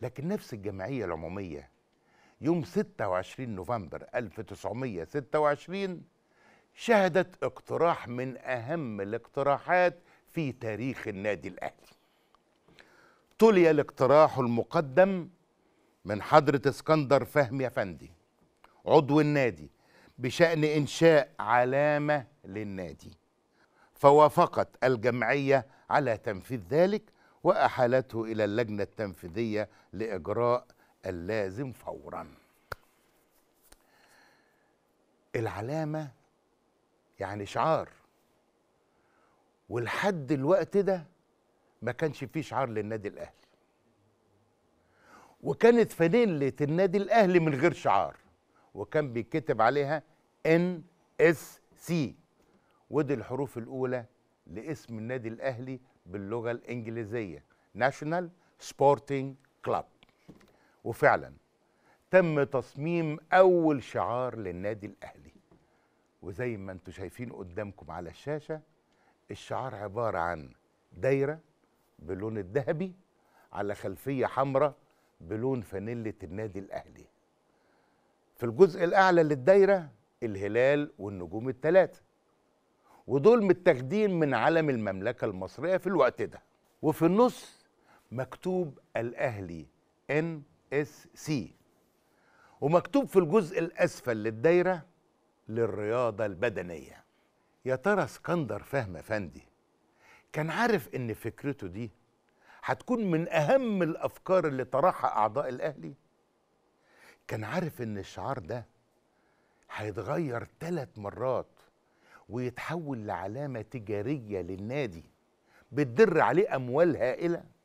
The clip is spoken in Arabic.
لكن نفس الجمعية العمومية يوم 26 نوفمبر 1926 شهدت اقتراح من أهم الاقتراحات في تاريخ النادي الأهلي تلي الاقتراح المقدم من حضرة اسكندر فهمي أفندي عضو النادي بشأن إنشاء علامة للنادي فوافقت الجمعية على تنفيذ ذلك وأحالته إلى اللجنة التنفيذية لإجراء اللازم فورا العلامة يعني شعار ولحد الوقت ده ما كانش فيه شعار للنادي الأهلي وكانت فانيلة النادي الأهلي من غير شعار وكان بيتكتب عليها ان اس سي ودي الحروف الأولى لاسم النادي الاهلي باللغه الانجليزيه ناشونال سبورتنج كلاب وفعلا تم تصميم اول شعار للنادي الاهلي وزي ما انتم شايفين قدامكم على الشاشه الشعار عباره عن دايره بلون الذهبي على خلفيه حمراء بلون فانيله النادي الاهلي في الجزء الاعلى للدايره الهلال والنجوم الثلاثه ودول متاخدين من علم المملكة المصرية في الوقت ده وفي النص مكتوب الأهلي ان اس سي ومكتوب في الجزء الأسفل للدايرة للرياضة البدنية يا ترى اسكندر فهم فندي كان عارف ان فكرته دي هتكون من أهم الأفكار اللي طرحها أعضاء الأهلي كان عارف ان الشعار ده هيتغير ثلاث مرات ويتحول لعلامة تجارية للنادي بتدر عليه أموال هائلة